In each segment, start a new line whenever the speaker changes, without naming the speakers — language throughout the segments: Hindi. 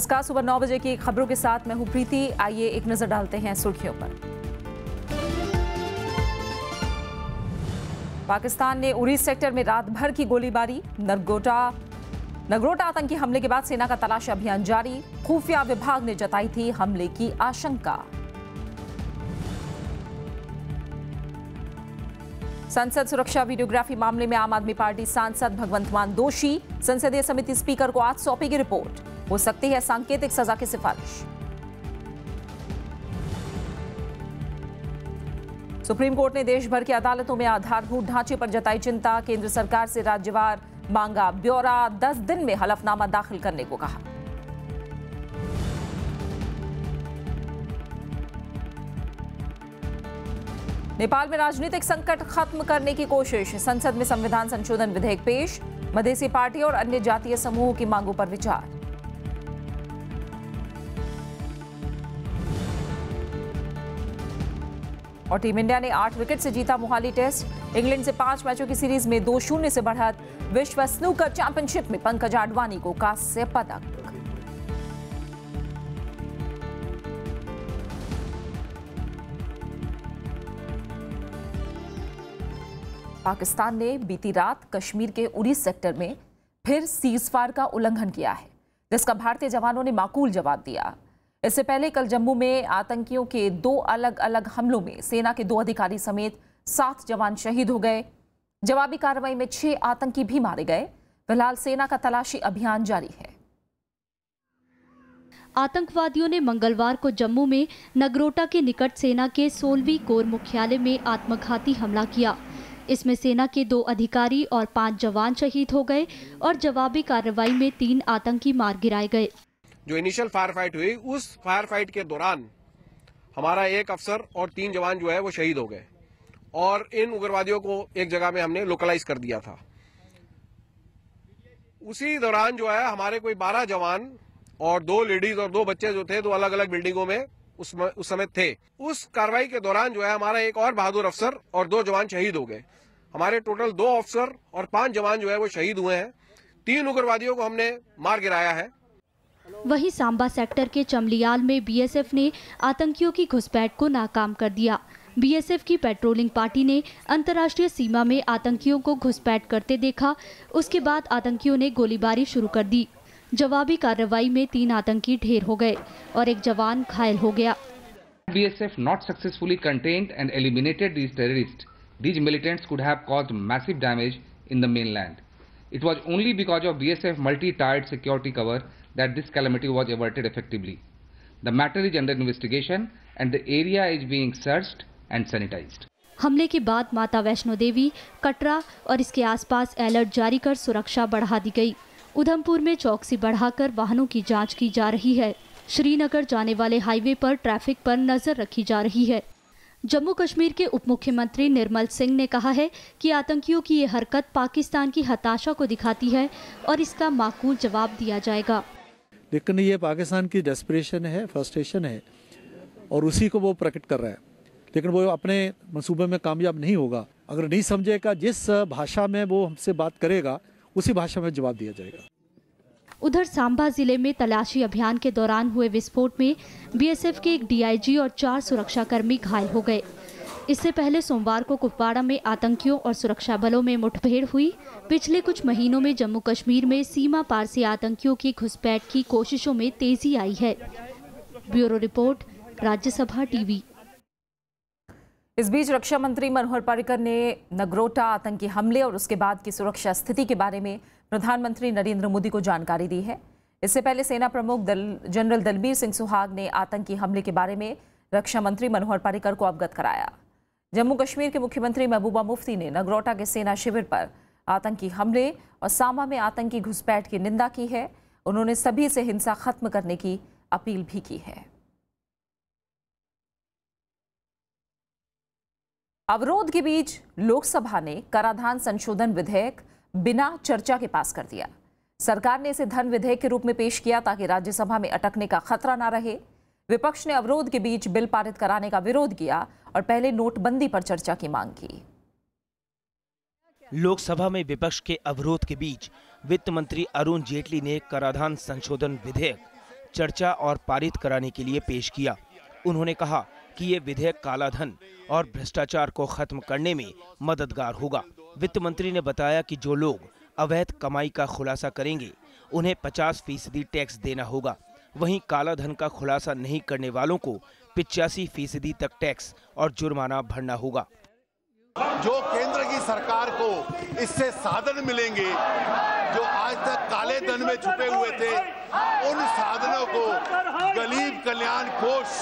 नमस्कार सुबह नौ बजे की खबरों के साथ मैं हूं प्रीति आइए एक नजर डालते हैं सुर्खियों पर पाकिस्तान ने उरी सेक्टर में रात भर की गोलीबारी नरगोटा नगरोटा आतंकी हमले के बाद सेना का तलाश अभियान जारी खुफिया विभाग ने जताई थी हमले की आशंका संसद सुरक्षा वीडियोग्राफी मामले में आम आदमी पार्टी सांसद भगवंत मान दोषी संसदीय समिति स्पीकर को आज सौंपेगी रिपोर्ट हो सकती है सांकेतिक सजा की सिफारिश सुप्रीम कोर्ट ने देश भर की अदालतों में आधारभूत ढांचे पर जताई चिंता केंद्र सरकार से राज्यवार मांगा ब्यौरा दस दिन में हलफनामा दाखिल करने को कहा नेपाल में राजनीतिक संकट खत्म करने की कोशिश संसद में संविधान संशोधन विधेयक पेश मधेसी पार्टी और अन्य जातीय समूहों की मांगों पर विचार और टीम इंडिया ने आठ विकेट से जीता मोहाली टेस्ट इंग्लैंड से पांच मैचों की सीरीज में दो शून्य से बढ़त विश्व स्नूकर चैंपियनशिप में पंकज आडवाणी को कांस्य पदक पाकिस्तान ने बीती रात कश्मीर के उरी सेक्टर में फिर सीजफायर का उल्लंघन किया है जिसका भारतीय जवानों ने माकूल जवाब दिया इससे पहले कल जम्मू में आतंकियों के दो अलग अलग हमलों में सेना के दो अधिकारी समेत सात जवान शहीद हो गए जवाबी कार्रवाई में छह आतंकी भी मारे गए फिलहाल सेना का तलाशी अभियान जारी है आतंकवादियों
ने मंगलवार को जम्मू में नगरोटा के निकट सेना के सोलवी कोर मुख्यालय में आत्मघाती हमला किया इसमें सेना के दो अधिकारी और पांच जवान शहीद हो गए और जवाबी कार्रवाई में तीन आतंकी मार गिराए गए
जो इनिशियल फायर फाइट हुई उस फायर फाइट के दौरान हमारा एक अफसर और तीन जवान जो है वो शहीद हो गए और इन उग्रवादियों को एक जगह में हमने लोकलाइज कर दिया था उसी दौरान जो है हमारे कोई बारह जवान और दो लेडीज और दो बच्चे जो थे दो अलग अलग बिल्डिंगों में उस समय थे उस कार्रवाई के दौरान जो है हमारा एक और बहादुर अफसर और दो जवान शहीद हो गए हमारे टोटल दो अफसर और पांच जवान जो है वो शहीद हुए हैं तीन उग्रवादियों को हमने मार गिराया है
वहीं सांबा सेक्टर के चमलियाल में बीएसएफ ने आतंकियों की घुसपैठ को नाकाम कर दिया बीएसएफ की पेट्रोलिंग पार्टी ने अंतर्राष्ट्रीय सीमा में आतंकियों को घुसपैठ करते देखा उसके बाद आतंकियों ने गोलीबारी शुरू कर दी जवाबी कार्रवाई में तीन आतंकी ढेर हो गए और एक जवान घायल हो गया
BSF not successfully contained and eliminated these terrorists, these militants could have caused massive damage in the mainland. It was only because of BSF multi-tiered security cover that this calamity was averted effectively. The matter is under investigation and the area is being searched and sanitized.
हमले के बाद माता वैष्णो देवी कटरा और इसके आसपास अलर्ट जारी कर सुरक्षा बढ़ा दी गई उधमपुर में चौकसी बढ़ाकर वाहनों की जांच की जा रही है श्रीनगर जाने वाले हाईवे पर ट्रैफिक पर नजर रखी जा रही है जम्मू कश्मीर के उप मुख्यमंत्री निर्मल सिंह ने कहा है कि आतंकियों की ये हरकत पाकिस्तान की हताशा को दिखाती है और इसका माकूल जवाब दिया जाएगा
लेकिन ये पाकिस्तान की डेस्परेशन है फ्रस्ट्रेशन है और उसी को वो प्रकट कर रहा है लेकिन वो अपने मनसूबे में कामयाब नहीं होगा अगर नहीं समझेगा जिस भाषा में वो हमसे बात करेगा उसी भाषा में जवाब दिया जाएगा
उधर सांबा जिले में तलाशी अभियान के दौरान हुए विस्फोट में बीएसएफ के एक डीआईजी और चार सुरक्षाकर्मी घायल हो गए इससे पहले सोमवार को कुपवाड़ा में आतंकियों और सुरक्षा बलों में मुठभेड़ हुई पिछले कुछ महीनों में जम्मू कश्मीर में सीमा पार से आतंकियों की घुसपैठ की कोशिशों में तेजी आई है ब्यूरो रिपोर्ट राज्यसभा
टीवी इस बीच रक्षा मंत्री मनोहर पर्रिकर ने नगरोटा आतंकी हमले और उसके बाद की सुरक्षा स्थिति के बारे में प्रधानमंत्री नरेंद्र मोदी को जानकारी दी है इससे पहले सेना प्रमुख दल जनरल दलबीर सिंह सुहाग ने आतंकी हमले के बारे में रक्षा मंत्री मनोहर पर्रिकर को अवगत कराया जम्मू कश्मीर के मुख्यमंत्री महबूबा मुफ्ती ने नगरोटा के सेना शिविर पर आतंकी हमले और सामा में आतंकी घुसपैठ की निंदा की है उन्होंने सभी से हिंसा खत्म करने की अपील भी की है अवरोध के बीच लोकसभा ने कराधान संशोधन विधेयक बिना चर्चा के पास कर दिया सरकार ने इसे धन विधेयक के रूप में पेश किया ताकि राज्यसभा में अटकने का खतरा ना रहे विपक्ष ने अवरोध के बीच बिल पारित कराने का विरोध किया और पहले नोटबंदी पर चर्चा की मांग की
लोकसभा में विपक्ष के अवरोध के बीच वित्त मंत्री अरुण जेटली ने कराधान संशोधन विधेयक चर्चा और पारित कराने के लिए पेश किया उन्होंने कहा कि ये विधेयक कालाधन और भ्रष्टाचार को खत्म करने में मददगार होगा वित्त मंत्री ने बताया कि जो लोग अवैध कमाई का खुलासा करेंगे उन्हें 50 फीसदी टैक्स देना होगा वहीं काला धन का खुलासा नहीं करने वालों को पिचासी फीसदी तक टैक्स और जुर्माना भरना होगा
जो केंद्र की सरकार
को इससे साधन मिलेंगे जो आज तक काले धन में छुपे हुए थे उन साधनों को गरीब कल्याण कोष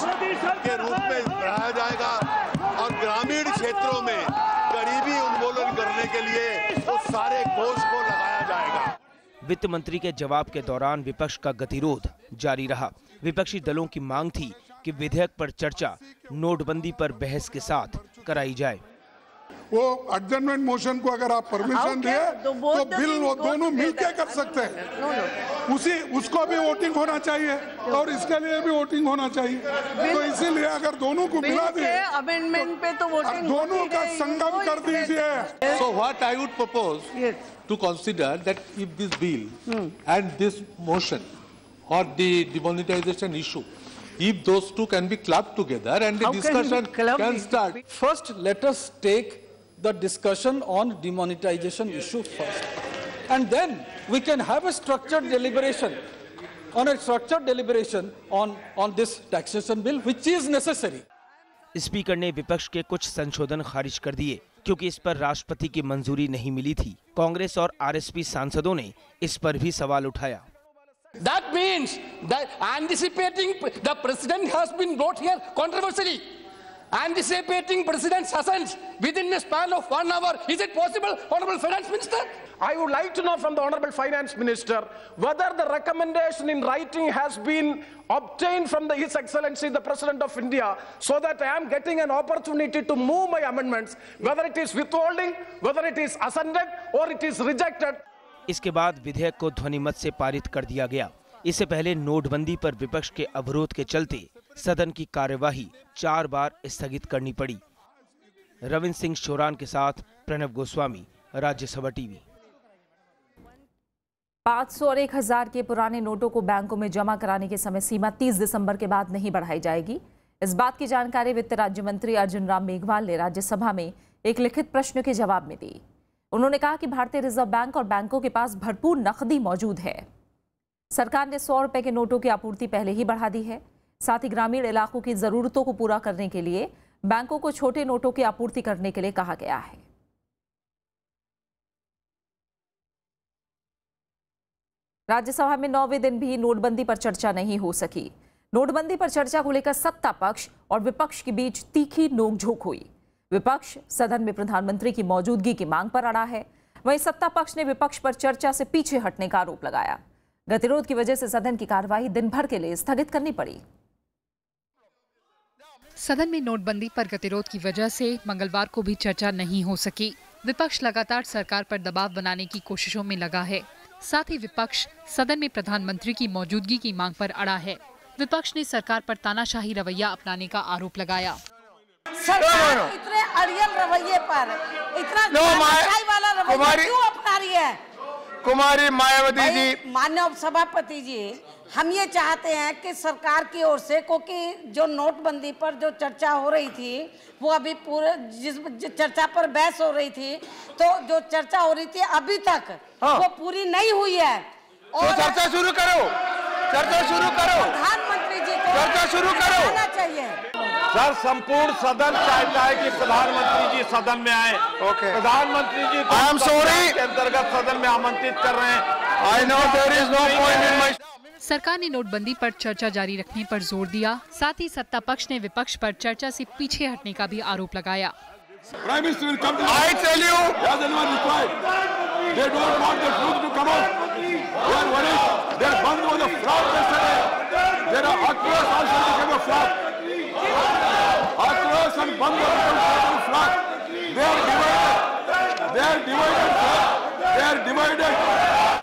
के रूप में बढ़ाया जाएगा और ग्रामीण क्षेत्रों में गरीबी उन्मूलन करने के लिए उस सारे कोष को लगाया
वित्त मंत्री के जवाब के दौरान विपक्ष का गतिरोध जारी रहा विपक्षी दलों की मांग थी कि विधेयक पर चर्चा नोटबंदी पर बहस के साथ कराई जाए वो एडजमेंट मोशन
को अगर आप परमिशन दे तो, तो बिल वो दोनों मिलकर कर सकते
हैं
उसी
उसको भी वोटिंग होना चाहिए और इसके लिए भी वोटिंग होना चाहिए तो इसीलिए अगर दोनों को मिला दे अमेंडमेंट तो पे तो वोटिंग दोनों का संगम कर तो दीजिए so what I would propose to consider that if this bill mm. and this motion or the demonetization issue, if those two can be clubbed together and the How discussion can, can start. First, let us take the discussion on demonetization yes. issue first. And then we can have a structured deliberation
on a structured deliberation on, on this taxation bill, which is necessary. Speaker ने विपक्ष के कुछ संशोधन खारिज कर दिए क्योंकि इस पर राष्ट्रपति की मंजूरी नहीं मिली थी कांग्रेस और आरएसपी सांसदों ने इस पर भी सवाल उठाया
that means anticipating the president has been brought here controversy anticipating President's assent within a span of one hour. Is it possible, Honorable Finance Minister? I would like to know from the Honorable Finance Minister whether the recommendation in writing has been obtained from the His Excellency, the President of India, so that I am getting an opportunity to move my amendments, whether it is withholding, whether it
is ascended, or it is rejected. इसके बाद विधेयक को ध्वनिमत से पारित कर दिया गया इससे पहले नोटबंदी पर विपक्ष के अवरोध के चलते सदन की कार्यवाही चार बार स्थगित करनी पड़ी रविंद्र सिंह शोरान के साथ प्रणव गोस्वामी राज्यसभा टीवी
पाँच सौ और एक हजार के पुराने नोटों को बैंकों में जमा कराने की समय सीमा 30 दिसंबर के बाद नहीं बढ़ाई जाएगी इस बात की जानकारी वित्त राज्य मंत्री अर्जुन राम मेघवाल ने राज्यसभा में एक लिखित प्रश्न के जवाब में दी उन्होंने कहा कि भारतीय रिजर्व बैंक और बैंकों के पास भरपूर नकदी मौजूद है सरकार ने सौ रुपए के नोटों की आपूर्ति पहले ही बढ़ा दी है साथ ही ग्रामीण इलाकों की ज़रूरतों को पूरा करने के लिए बैंकों को छोटे नोटों की आपूर्ति करने के लिए कहा गया है राज्यसभा में नौवे दिन भी नोटबंदी पर चर्चा नहीं हो सकी नोटबंदी पर चर्चा को लेकर सत्ता पक्ष और विपक्ष के बीच तीखी नोकझोंक हुई विपक्ष सदन में प्रधानमंत्री की मौजूदगी की मांग पर अड़ा है वहीं सत्ता पक्ष ने विपक्ष पर चर्चा से पीछे हटने का आरोप लगाया गतिरोध की वजह से सदन की कार्यवाही दिन भर के लिए स्थगित करनी पड़ी
सदन में नोटबंदी पर गतिरोध की वजह से मंगलवार को भी चर्चा नहीं हो सकी विपक्ष लगातार सरकार पर दबाव बनाने की कोशिशों में लगा है साथ ही विपक्ष सदन में प्रधानमंत्री की मौजूदगी की मांग पर अड़ा है विपक्ष ने सरकार पर तानाशाही रवैया अपनाने का आरोप लगाया
सरकार इतने अड़ियल रवैये पर इतना वाला रवैया क्यों अपना रही है कुमारी मायावती जी मान्य सभापति जी हम ये चाहते हैं कि सरकार की ओर से क्योंकि जो नोटबंदी पर जो चर्चा हो रही थी वो अभी पूरे जिस चर्चा पर बहस हो रही थी तो जो चर्चा हो रही थी अभी तक हाँ। वो पूरी नहीं हुई है तो और तो चर्चा शुरू करो चर्चा शुरू करो प्रधानमंत्री जी को चर्चा शुरू करो होना चाहिए
सर संपूर्ण सदन चाहता है कि प्रधानमंत्री जी सदन में आए okay. प्रधानमंत्री जी आई एम सॉरी अंतर्गत सदन में आमंत्रित कर रहे हैं I know there is no point in my
सरकार ने नोटबंदी पर चर्चा जारी रखने पर जोर दिया साथ ही सत्ता पक्ष ने विपक्ष पर चर्चा से पीछे हटने का भी आरोप लगाया
They are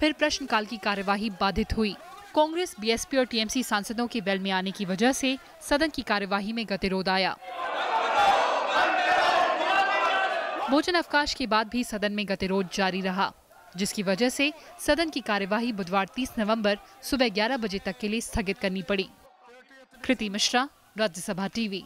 फिर प्रश्नकाल की कार्यवाही बाधित हुई कांग्रेस बीएसपी और टीएमसी सांसदों के बैल में आने की वजह से सदन की कार्यवाही में गतिरोध आया भोजन अवकाश के बाद भी सदन में गतिरोध जारी रहा जिसकी वजह से सदन की कार्यवाही बुधवार 30 नवंबर सुबह 11 बजे तक के लिए स्थगित करनी पड़ी कृति मिश्रा राज्यसभा टीवी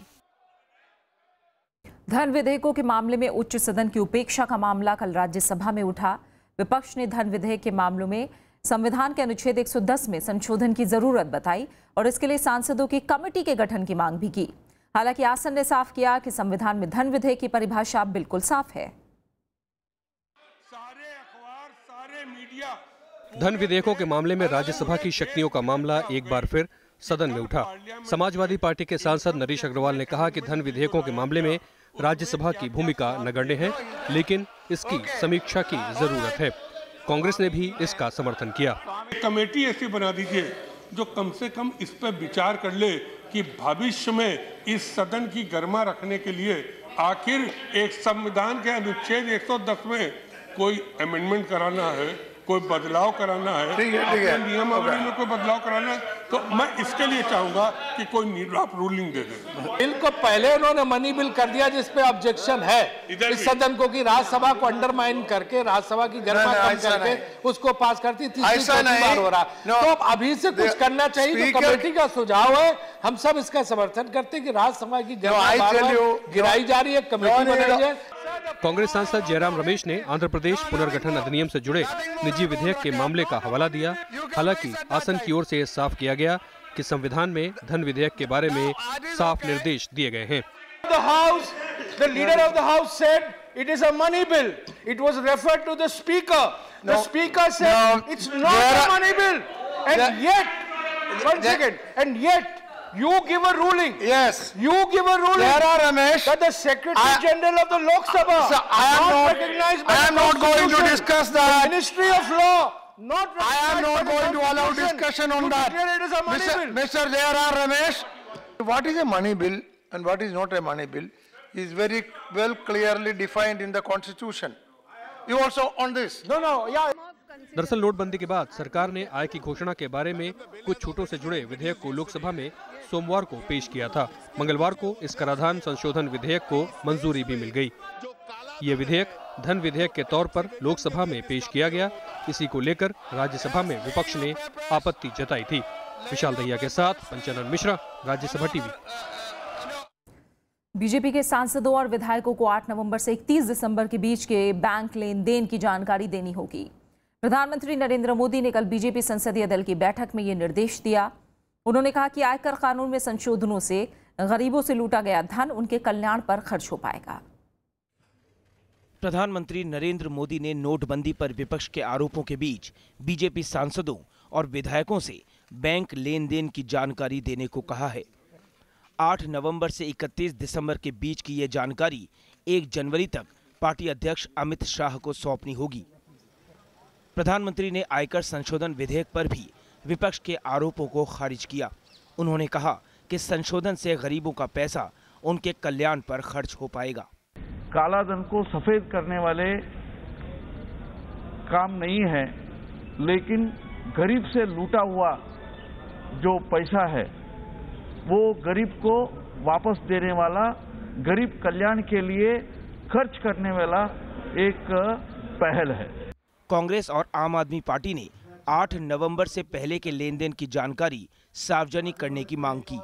धन विधेयकों के मामले में उच्च सदन की उपेक्षा का मामला कल राज्यसभा में उठा विपक्ष ने धन विधेयक के मामलों में संविधान के अनुच्छेद 110 में संशोधन की जरूरत बताई और इसके लिए सांसदों की कमेटी के गठन की मांग भी की हालांकि आसन ने साफ किया कि संविधान में धन विधेयक की परिभाषा बिल्कुल साफ है सारे
अखबार सारे मीडिया धन विधेयकों के मामले में राज्यसभा की शक्तियों का मामला एक बार फिर सदन में उठा समाजवादी पार्टी के सांसद नरेश अग्रवाल ने कहा कि धन विधेयकों के मामले में राज्यसभा की भूमिका नगण्य है तो लेकिन तो इसकी समीक्षा की हाँ, जरूरत हाँ। है कांग्रेस ने भी इसका समर्थन किया कमेटी ऐसी बना दीजिए जो कम से कम इस पर विचार कर ले कि भविष्य में इस सदन की गर्मा रखने के लिए आखिर एक संविधान के अनुच्छेद 110 में कोई अमेंडमेंट कराना है कोई बदलाव कराना है ठीक है ठीक है नियम अगर में कोई बदलाव कराना है तो मैं इसके लिए चाहूंगा कि कोई आप रूलिंग दे दे बिल को पहले उन्होंने मनी बिल कर दिया जिस पे ऑब्जेक्शन है इस सदन को कि राज्यसभा को अंडरमाइन करके राज्यसभा की गरिमा कम करके उसको पास करती तीसरी बार हो रहा तो अभी से कुछ करना चाहिए तो कमेटी का सुझाव है हम सब इसका समर्थन करते हैं कि राज्यसभा की गरिमा गिराई जा रही है कमेटी बनाई जाए कांग्रेस सांसद जयराम रमेश ने आंध्र प्रदेश पुनर्गठन अधिनियम से जुड़े निजी विधेयक के मामले का हवाला दिया हालांकि आसन की ओर से यह साफ किया गया कि संविधान में धन विधेयक के बारे में साफ निर्देश दिए गए हैं the house the leader of the house said it is a money bill it was referred to the speaker the no, speaker said no, it's not a money bill and there, yet one there, second and yet You give a ruling. Yes. You give a ruling. There are Ramesh.
That the Secretary
I, General of the Lok Sabha. Uh, so I am not, not recognized by I am not going to discuss that. The Ministry of Law. Not I am not going to allow discussion on that. Mr. Bill. Mr. J.R.R. Ramesh, what is a money bill and what is not a money bill is very well clearly defined in the constitution. You also on this? No, no, yeah. दरअसल नोटबंदी के बाद सरकार ने आय की घोषणा के बारे में कुछ छूटों से जुड़े विधेयक को लोकसभा में सोमवार को पेश किया था मंगलवार को इस कराधान संशोधन विधेयक को मंजूरी भी मिल गई ये विधेयक धन विधेयक के तौर पर लोकसभा में पेश किया गया इसी को लेकर राज्यसभा में विपक्ष ने आपत्ति जताई थी विशाल दहिया के साथ पंचानंद मिश्रा राज्यसभा टीवी
बीजेपी के सांसदों और विधायकों को 8 नवंबर से 31 दिसंबर के बीच के बैंक लेन देन की जानकारी देनी होगी प्रधानमंत्री नरेंद्र मोदी ने कल बीजेपी संसदीय दल की बैठक में ये निर्देश दिया उन्होंने कहा कि आयकर कानून में संशोधनों से गरीबों से लूटा गया धन उनके कल्याण पर खर्च हो पाएगा
प्रधानमंत्री नरेंद्र मोदी ने नोटबंदी पर विपक्ष के आरोपों के बीच बीजेपी सांसदों और विधायकों से बैंक लेन देन की जानकारी देने को कहा है 8 नवंबर से 31 दिसंबर के बीच की यह जानकारी 1 जनवरी तक पार्टी अध्यक्ष अमित शाह को सौंपनी होगी प्रधानमंत्री ने आयकर संशोधन विधेयक पर भी विपक्ष के आरोपों को खारिज किया उन्होंने कहा कि संशोधन से गरीबों का पैसा उनके कल्याण पर खर्च हो पाएगा काला धन को सफेद करने वाले काम
नहीं है लेकिन गरीब से लूटा हुआ जो पैसा है वो गरीब को वापस देने वाला गरीब कल्याण
के लिए खर्च करने वाला एक पहल है कांग्रेस और आम आदमी पार्टी ने 8 नवंबर से पहले के लेन देन की जानकारी सार्वजनिक करने की मांग की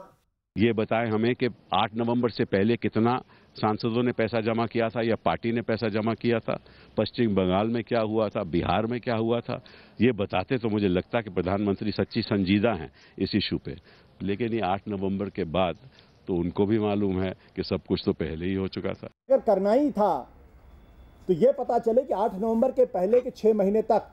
ये बताएं हमें कि 8 नवंबर से पहले कितना सांसदों ने पैसा जमा किया था या पार्टी ने पैसा जमा किया था पश्चिम बंगाल में क्या हुआ था बिहार में क्या हुआ था ये बताते तो मुझे लगता कि प्रधानमंत्री सच्ची संजीदा हैं इस इशू पे लेकिन ये 8 नवंबर के बाद तो उनको भी मालूम है कि सब कुछ तो पहले ही हो चुका था
अगर करना ही था तो ये पता चले कि 8 नवंबर के पहले के छह महीने तक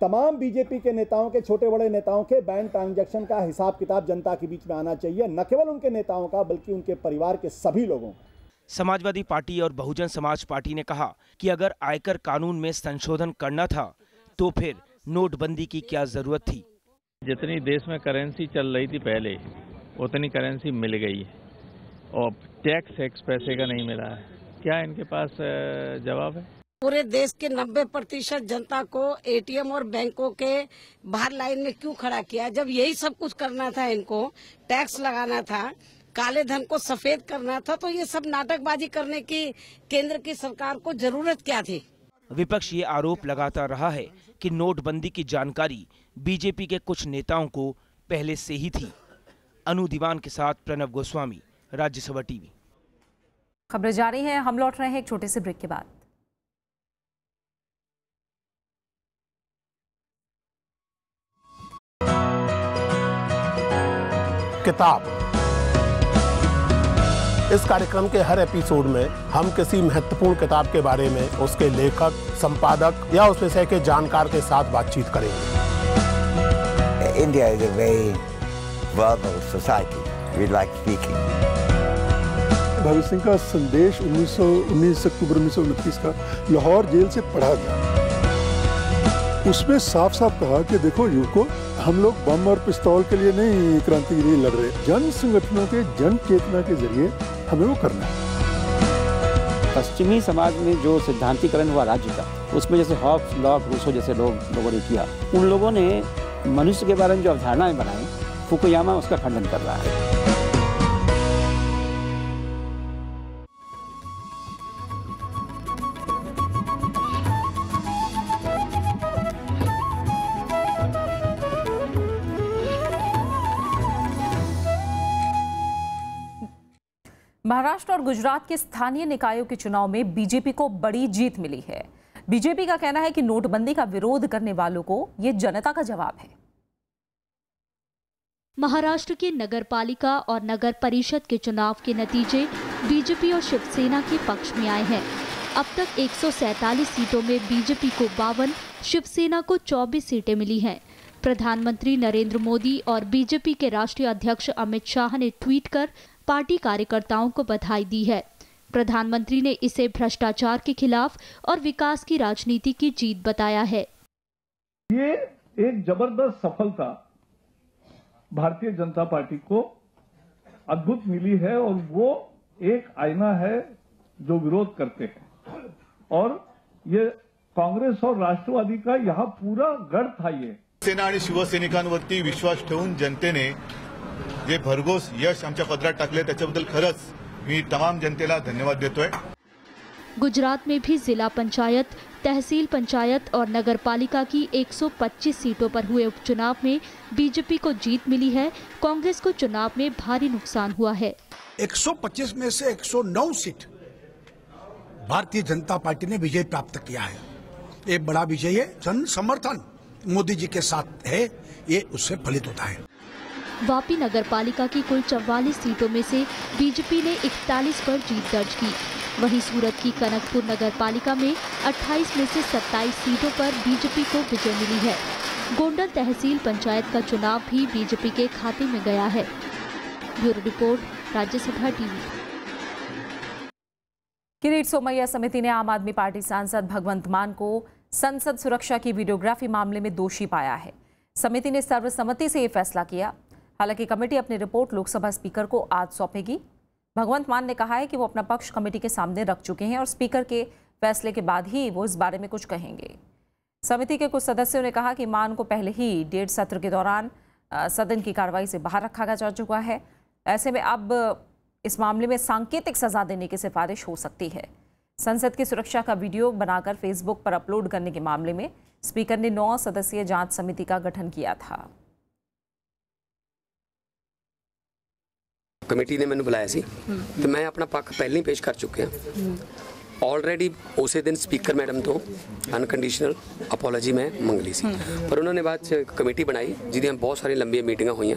तमाम बीजेपी के नेताओं के छोटे बड़े नेताओं के बैंक ट्रांजैक्शन का हिसाब किताब जनता के बीच में आना चाहिए न केवल उनके नेताओं का बल्कि उनके परिवार के सभी लोगों का समाजवादी पार्टी और बहुजन समाज पार्टी ने कहा कि अगर आयकर कानून में संशोधन करना था तो फिर नोटबंदी की क्या जरूरत थी जितनी देश में करेंसी चल रही थी पहले उतनी करेंसी मिल गई और टैक्स
एक्स पैसे का नहीं मिला है क्या इनके पास जवाब है
पूरे देश के 90 प्रतिशत जनता को एटीएम और बैंकों के बाहर लाइन में क्यों खड़ा किया जब यही सब कुछ करना था इनको टैक्स लगाना था काले धन को सफेद करना था तो ये सब नाटकबाजी करने की केंद्र की सरकार को जरूरत क्या थी
विपक्ष ये आरोप लगाता रहा है कि नोटबंदी की जानकारी बीजेपी के कुछ नेताओं को पहले से ही थी अनु दीवान के साथ प्रणब गोस्वामी राज्यसभा टीवी
खबरें जारी हैं हम लौट रहे हैं एक छोटे से ब्रेक के बाद
किताब इस कार्यक्रम के हर एपिसोड में हम किसी महत्वपूर्ण किताब के बारे में उसके लेखक संपादक या उस विषय के जानकार के साथ बातचीत करेंगे
India is a
very world society we like speaking
Bhagat Singh का संदेश 1919 अक्टूबर उन्नीस का लाहौर जेल से पढ़ा गया उसमें साफ साफ कहा कि देखो युवको हम लोग बम और पिस्तौल के लिए नहीं क्रांति के लिए लड़ रहे जन संगठनों के जन चेतना के जरिए हमें वो
करना है पश्चिमी समाज में जो सिद्धांतिकरण हुआ राज्य का उसमें जैसे हॉफ लॉक रूसो जैसे लोग लोगों ने किया उन लोगों ने मनुष्य के बारे में जो अवधारणाएं बनाई फुकुयामा उसका खंडन कर रहा है
महाराष्ट्र और गुजरात के स्थानीय निकायों के चुनाव में बीजेपी को बड़ी जीत मिली है बीजेपी का कहना है कि नोटबंदी का विरोध करने वालों को ये जनता का जवाब है
महाराष्ट्र के नगर पालिका और नगर परिषद के चुनाव के नतीजे बीजेपी और शिवसेना के पक्ष में आए हैं अब तक 147 सीटों में बीजेपी को बावन शिवसेना को 24 सीटें मिली हैं प्रधानमंत्री नरेंद्र मोदी और बीजेपी के राष्ट्रीय अध्यक्ष अमित शाह ने ट्वीट कर पार्टी कार्यकर्ताओं को बधाई दी है प्रधानमंत्री ने इसे भ्रष्टाचार के खिलाफ और विकास की राजनीति की जीत बताया है
ये एक जबरदस्त सफलता भारतीय जनता पार्टी को अद्भुत मिली है और वो एक आईना है जो विरोध करते हैं और ये कांग्रेस और राष्ट्रवादी का यहाँ पूरा गढ़ था ये
सेना आणि विश्वास जनते ने जे भरघोस यश आम पदर टाकले बदल खरच मी तमाम जनते धन्यवाद देतोय
गुजरात में भी जिला पंचायत तहसील पंचायत और नगर पालिका की 125 सीटों पर हुए उपचुनाव में बीजेपी को जीत मिली है कांग्रेस को चुनाव में भारी नुकसान हुआ है
125 में से 109 सीट भारतीय जनता पार्टी ने विजय प्राप्त किया है एक बड़ा विजय है जन समर्थन मोदी जी के साथ है ये उससे फलित होता है
वापी नगर पालिका की कुल चौवालीस सीटों में से बीजेपी ने 41 पर जीत दर्ज की वहीं सूरत की कनकपुर नगर पालिका में 28 में से 27 सीटों पर बीजेपी को विजय मिली है गोंडल तहसील पंचायत का चुनाव भी
बीजेपी के खाते में गया है bureau report Rajya Sabha TV Kirit Somaiya समिति ने आम आदमी पार्टी सांसद भगवंत मान को संसद सुरक्षा की वीडियोग्राफी मामले में दोषी पाया है समिति ने सर्वसम्मति से यह फैसला किया हालांकि कमेटी अपनी रिपोर्ट लोकसभा स्पीकर को आज सौंपेगी भगवंत मान ने कहा है कि वो अपना पक्ष कमेटी के सामने रख चुके हैं और स्पीकर के फैसले के बाद ही वो इस बारे में कुछ कहेंगे समिति के कुछ सदस्यों ने कहा कि मान को पहले ही डेढ़ सत्र के दौरान सदन की कार्रवाई से बाहर रखा जा चुका है ऐसे में अब इस मामले में सांकेतिक सजा देने की सिफारिश हो सकती है संसद की सुरक्षा का वीडियो बनाकर फेसबुक पर अपलोड करने के मामले में स्पीकर ने नौ सदस्यीय जांच समिति का गठन किया था
कमेटी ने मैं बुलाया से तो मैं अपना पक्ष पहले ही पेश कर चुके ऑलरेडी उस दिन स्पीकर मैडम तो अनकंडीशनल अपोलॉजी मैं मंगली सी पर उन्होंने बाद कमेटी बनाई जिदियाँ बहुत सारी लंबी मीटिंगा हुई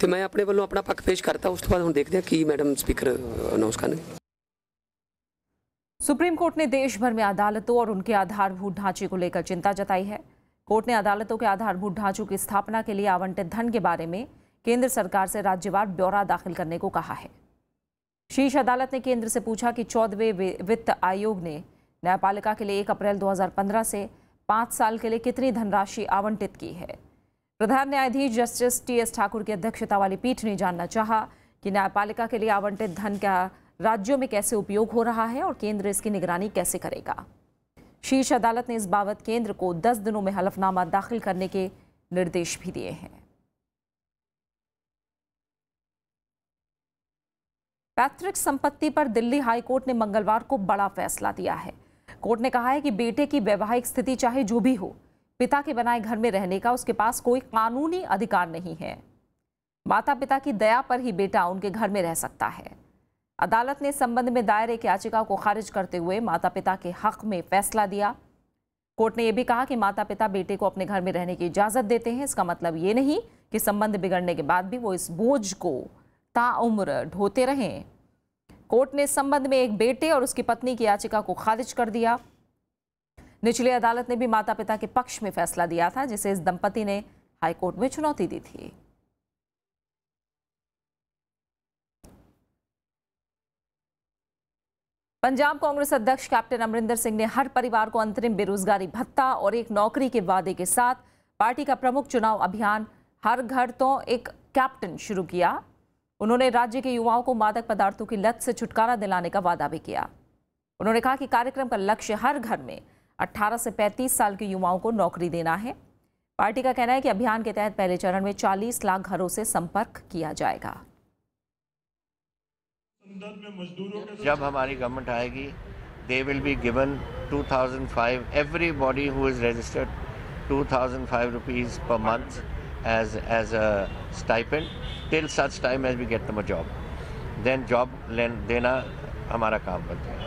तो मैं अपने वालों अपना पक्ष पेश करता उस तो बाद हम देखते हैं कि मैडम स्पीकर अनाउंस करने
सुप्रीम कोर्ट ने देश भर में अदालतों और उनके आधारभूत ढांचे को लेकर चिंता जताई है कोर्ट ने अदालतों के आधारभूत ढांचों की स्थापना के लिए आवंटित धन के बारे में केंद्र सरकार से राज्यवार ब्यौरा दाखिल करने को कहा है शीर्ष अदालत ने केंद्र से पूछा कि चौदहवें वित्त आयोग ने न्यायपालिका के लिए एक अप्रैल 2015 से पाँच साल के लिए कितनी धनराशि आवंटित की है प्रधान न्यायाधीश जस्टिस टी एस ठाकुर की अध्यक्षता वाली पीठ ने जानना चाहा कि न्यायपालिका के लिए आवंटित धन का राज्यों में कैसे उपयोग हो रहा है और केंद्र इसकी निगरानी कैसे करेगा शीर्ष अदालत ने इस बाबत केंद्र को 10 दिनों में हलफनामा दाखिल करने के निर्देश भी दिए हैं पैतृक संपत्ति पर दिल्ली हाईकोर्ट ने मंगलवार को बड़ा फैसला दिया है कोर्ट ने कहा है कि बेटे की वैवाहिक स्थिति चाहे जो भी हो पिता के बनाए घर में रहने का उसके पास कोई कानूनी अधिकार नहीं है माता पिता की दया पर ही बेटा उनके घर में रह सकता है अदालत ने संबंध में दायर एक याचिका को खारिज करते हुए माता पिता के हक में फैसला दिया कोर्ट ने यह भी कहा कि माता पिता बेटे को अपने घर में रहने की इजाज़त देते हैं इसका मतलब ये नहीं कि संबंध बिगड़ने के बाद भी वो इस बोझ को ताउम्र ढोते रहें कोर्ट ने इस संबंध में एक बेटे और उसकी पत्नी की याचिका को खारिज कर दिया निचली अदालत ने भी माता पिता के पक्ष में फैसला दिया था जिसे इस दंपति ने हाईकोर्ट में चुनौती दी थी पंजाब कांग्रेस अध्यक्ष कैप्टन अमरिंदर सिंह ने हर परिवार को अंतरिम बेरोजगारी भत्ता और एक नौकरी के वादे के साथ पार्टी का प्रमुख चुनाव अभियान हर घर तो एक कैप्टन शुरू किया उन्होंने राज्य के युवाओं को मादक पदार्थों की लत से छुटकारा दिलाने का वादा भी किया उन्होंने कहा कि कार्यक्रम का लक्ष्य हर घर में 18 से 35 साल के युवाओं को नौकरी देना है पार्टी का कहना है कि अभियान के तहत पहले चरण में 40 लाख घरों से संपर्क किया जाएगा
जब हमारी गवर्नमेंट आएगी they will be given 2005 everybody who is registered 2005 rupees per month as, as a stipend till such time as we get them a job. Then job dena hamara kaam banta hai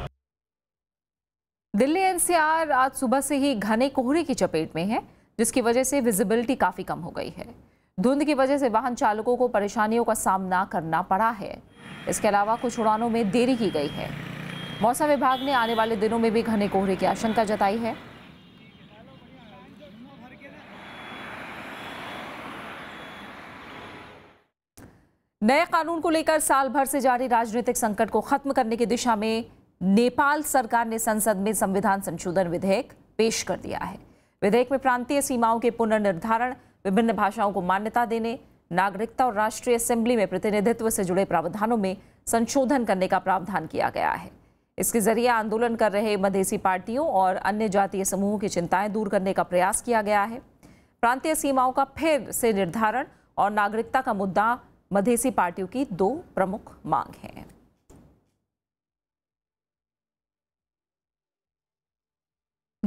Delhi NCR आज सुबह से ही
घने कोहरे की चपेट में है जिसकी वजह से विजिबिलिटी काफ़ी कम हो गई है धुंध की वजह से वाहन चालकों को परेशानियों का सामना करना पड़ा है इसके अलावा कुछ उड़ानों में देरी की गई है मौसम विभाग ने आने वाले दिनों में भी घने कोहरे की आशंका जताई है नए कानून को लेकर साल भर से जारी राजनीतिक संकट को खत्म करने की दिशा में नेपाल सरकार ने संसद में संविधान संशोधन विधेयक पेश कर दिया है विधेयक में प्रांतीय सीमाओं के पुनर्निर्धारण विभिन्न भाषाओं को मान्यता देने नागरिकता और राष्ट्रीय असेंबली में प्रतिनिधित्व से जुड़े प्रावधानों में संशोधन करने का प्रावधान किया गया है इसके जरिए आंदोलन कर रहे मधेसी पार्टियों और अन्य जातीय समूहों की चिंताएं दूर करने का प्रयास किया गया है प्रांतीय सीमाओं का फिर से निर्धारण और नागरिकता का मुद्दा मधेसी पार्टियों की दो प्रमुख मांग हैं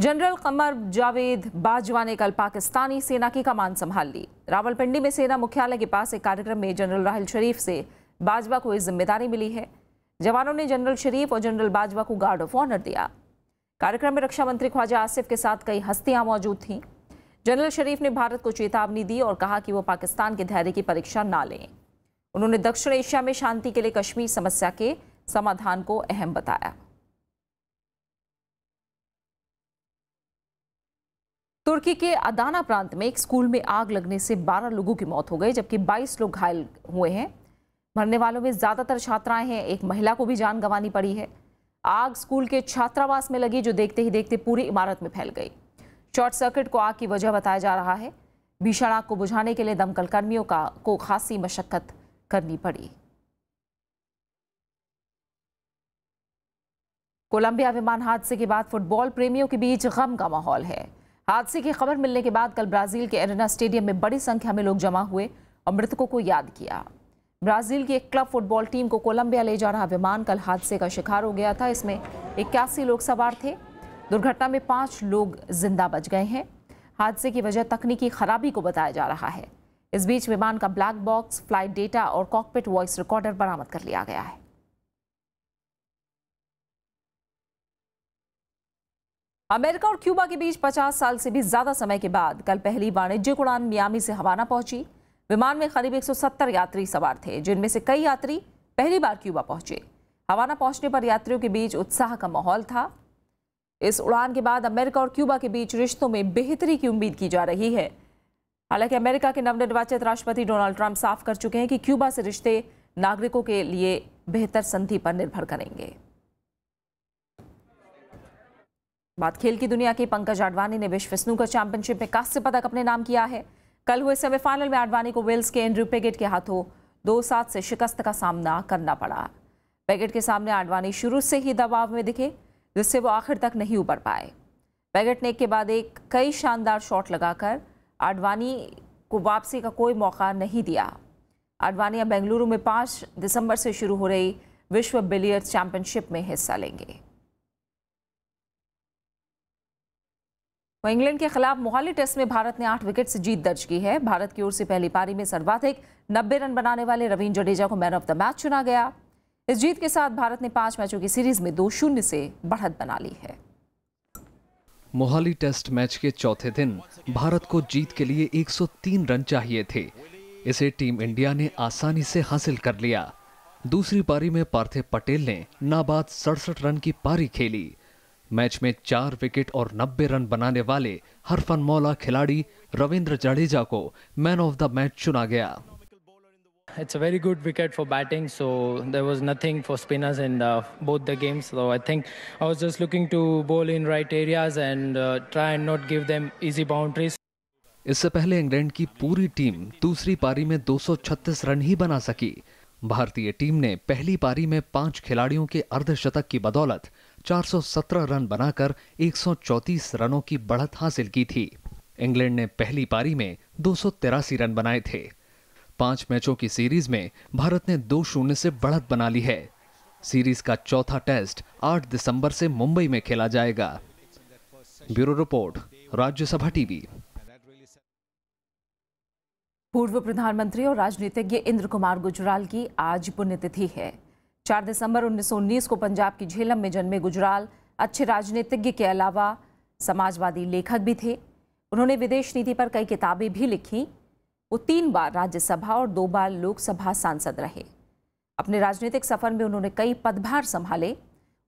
जनरल कमर जावेद बाजवा ने कल पाकिस्तानी सेना की कमान संभाल ली रावलपिंडी में सेना मुख्यालय के पास एक कार्यक्रम में जनरल राहल शरीफ से बाजवा को यह जिम्मेदारी मिली है जवानों ने जनरल शरीफ और जनरल बाजवा को गार्ड ऑफ ऑनर दिया कार्यक्रम में रक्षा मंत्री ख्वाजा आसिफ के साथ कई हस्तियां मौजूद थीं जनरल शरीफ ने भारत को चेतावनी दी और कहा कि वो पाकिस्तान के धैर्य की परीक्षा ना लें उन्होंने दक्षिण एशिया में शांति के लिए कश्मीर समस्या के समाधान को अहम बताया तुर्की के अदाना प्रांत में एक स्कूल में आग लगने से 12 लोगों की मौत हो गई जबकि 22 लोग घायल हुए हैं मरने वालों में ज़्यादातर छात्राएं हैं एक महिला को भी जान गंवानी पड़ी है आग स्कूल के छात्रावास में लगी जो देखते ही देखते पूरी इमारत में फैल गई शॉर्ट सर्किट को आग की वजह बताया जा रहा है भीषण आग को बुझाने के लिए दमकल कर्मियों का को खासी मशक्कत करनी पड़ी कोलंबिया विमान हादसे के बाद फुटबॉल प्रेमियों के बीच गम का माहौल है हादसे की खबर मिलने के बाद कल ब्राजील के एरेना स्टेडियम में बड़ी संख्या में लोग जमा हुए और मृतकों को याद किया ब्राजील की एक क्लब फुटबॉल टीम को कोलंबिया ले जा रहा विमान कल हादसे का शिकार हो गया था इसमें इक्यासी लोग सवार थे दुर्घटना में पांच लोग जिंदा बच गए हैं हादसे की वजह तकनीकी खराबी को बताया जा रहा है इस बीच विमान का ब्लैक बॉक्स फ्लाइट डेटा और कॉकपिट वॉइस रिकॉर्डर बरामद कर लिया गया है अमेरिका और क्यूबा के बीच 50 साल से भी ज्यादा समय के बाद कल पहली वाणिज्यिक उड़ान मियामी से हवाना पहुंची विमान में करीब 170 यात्री सवार थे जिनमें से कई यात्री पहली बार क्यूबा पहुंचे हवाना पहुंचने पर यात्रियों के बीच उत्साह का माहौल था इस उड़ान के बाद अमेरिका और क्यूबा के बीच रिश्तों में बेहतरी की उम्मीद की जा रही है हालांकि अमेरिका के नवनिर्वाचित राष्ट्रपति डोनाल्ड ट्रंप साफ कर चुके हैं कि क्यूबा से रिश्ते नागरिकों के लिए बेहतर संधि पर निर्भर करेंगे बात खेल की दुनिया की पंकज आडवाणी ने विश्व स्नूकर चैंपियनशिप में कांस्य पदक अपने नाम किया है कल हुए सेमीफाइनल में आडवाणी को वेल्स के एंड्रू पेगेट के हाथों दो सात से शिकस्त का सामना करना पड़ा पैगेट के सामने आडवाणी शुरू से ही दबाव में दिखे जिससे वो आखिर तक नहीं उबर पाए पैगेट ने एक के बाद एक कई शानदार शॉट लगाकर आडवाणी को वापसी का कोई मौका नहीं दिया आडवाणी अब बेंगलुरु में पाँच दिसंबर से शुरू हो रही विश्व बिलियर्स चैंपियनशिप में हिस्सा लेंगे इंग्लैंड के खिलाफ मोहाली टेस्ट में भारत ने आठ विकेट से जीत दर्ज की है भारत की ओर से पहली पारी में सर्वाधिक नब्बे रन बनाने वाले रविंद्र जडेजा को मैन ऑफ द मैच चुना गया इस जीत के साथ भारत ने पांच मैचों की सीरीज में दो शून्य से बढ़त बना ली है
मोहाली टेस्ट मैच के चौथे दिन भारत को जीत के लिए 103 रन चाहिए थे इसे टीम इंडिया ने आसानी से हासिल कर लिया दूसरी पारी में पार्थिव पटेल ने नाबाद सड़सठ रन की पारी खेली मैच में चार विकेट और 90 रन बनाने वाले हरफन मौला खिलाड़ी रविंद्र जडेजा को मैन ऑफ द मैच चुना गया it's a very good wicket for batting, so there was nothing for spinners in the, both the games. So I think I was just looking to bowl in right areas and uh, try and not give them easy boundaries. इससे पहले इंग्लैंड की पूरी टीम दूसरी पारी में 236 रन ही बना सकी भारतीय टीम ने पहली पारी में पांच खिलाड़ियों के अर्धशतक की बदौलत 417 रन बनाकर 134 रनों की बढ़त हासिल की थी इंग्लैंड ने पहली पारी में दो रन बनाए थे पांच मैचों की सीरीज में भारत ने दो शून्य से बढ़त बना ली है सीरीज का चौथा टेस्ट 8 दिसंबर से मुंबई में खेला जाएगा ब्यूरो रिपोर्ट राज्यसभा टीवी
पूर्व प्रधानमंत्री और राजनीतिज्ञ इंद्र कुमार गुजराल की आज पुण्यतिथि है 4 दिसंबर 1919 को पंजाब की झेलम में जन्मे गुजराल अच्छे राजनीतिज्ञ के अलावा समाजवादी लेखक भी थे उन्होंने विदेश नीति पर कई किताबें भी लिखी वो तीन बार राज्यसभा और दो बार लोकसभा सांसद रहे अपने राजनीतिक सफर में उन्होंने कई पदभार संभाले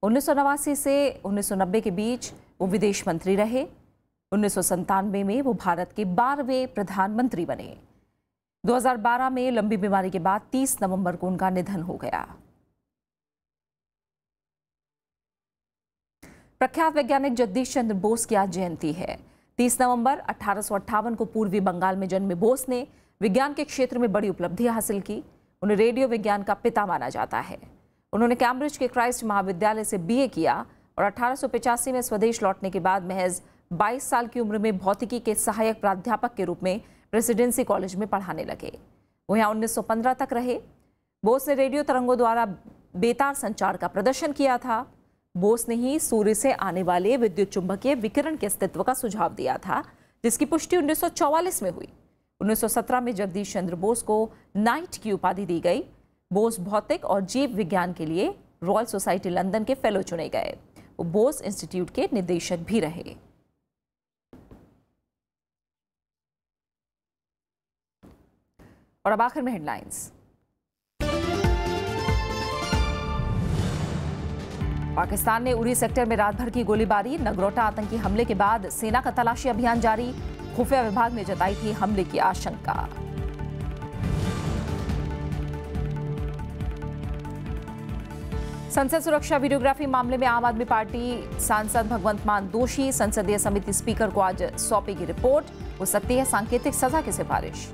उन्नीस से उन्नीस के बीच वो विदेश मंत्री रहे उन्नीस में वो भारत के बारहवें प्रधानमंत्री बने 2012 में लंबी बीमारी के बाद 30 नवंबर को उनका निधन हो गया प्रख्यात वैज्ञानिक जगदीश चंद्र बोस की आज जयंती है तीस नवंबर अठारह को पूर्वी बंगाल में जन्मे बोस ने विज्ञान के क्षेत्र में बड़ी उपलब्धि हासिल की उन्हें रेडियो विज्ञान का पिता माना जाता है उन्होंने कैम्ब्रिज के क्राइस्ट महाविद्यालय से बीए किया और अठारह में स्वदेश लौटने के बाद महज 22 साल की उम्र में भौतिकी के सहायक प्राध्यापक के रूप में प्रेसिडेंसी कॉलेज में पढ़ाने लगे वो यहाँ उन्नीस तक रहे बोस ने रेडियो तरंगों द्वारा बेतार संचार का प्रदर्शन किया था बोस ने ही सूर्य से आने वाले विद्युत चुंबकीय विकिरण के अस्तित्व का सुझाव दिया था जिसकी पुष्टि 1944 में हुई 1917 में जगदीश चंद्र बोस को नाइट की उपाधि दी गई बोस भौतिक और जीव विज्ञान के लिए रॉयल सोसाइटी लंदन के फेलो चुने गए वो बोस इंस्टीट्यूट के निदेशक भी रहे और अब आखिर में हेडलाइंस पाकिस्तान ने उड़ी सेक्टर में रात भर की गोलीबारी नगरोटा आतंकी हमले के बाद सेना का तलाशी अभियान जारी खुफिया विभाग ने जताई थी हमले की आशंका संसद सुरक्षा वीडियोग्राफी मामले में आम आदमी पार्टी सांसद भगवंत मान दोषी संसदीय समिति स्पीकर को आज सौंपेगी रिपोर्ट हो सकती है सांकेतिक सजा की सिफारिश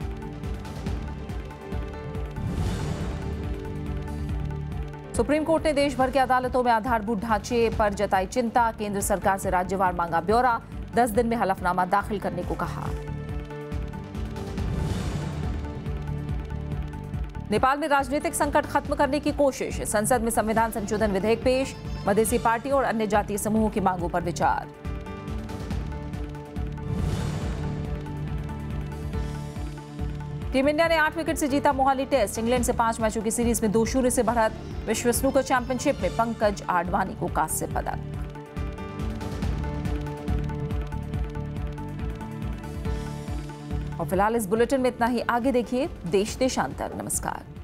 सुप्रीम कोर्ट ने देश भर की अदालतों में आधारभूत ढांचे पर जताई चिंता केंद्र सरकार से राज्यवार मांगा ब्यौरा दस दिन में हलफनामा दाखिल करने को कहा नेपाल में राजनीतिक संकट खत्म करने की कोशिश संसद में संविधान संशोधन विधेयक पेश मधेसी पार्टी और अन्य जातीय समूहों की मांगों पर विचार टीम इंडिया ने आठ विकेट से जीता मोहाली टेस्ट इंग्लैंड से पांच मैचों की सीरीज में दो शून्य से बढ़त विश्व स्नूकर चैंपियनशिप में पंकज आडवाणी को कांस्य पदक और फिलहाल इस बुलेटिन में इतना ही आगे देखिए देश देशांतर नमस्कार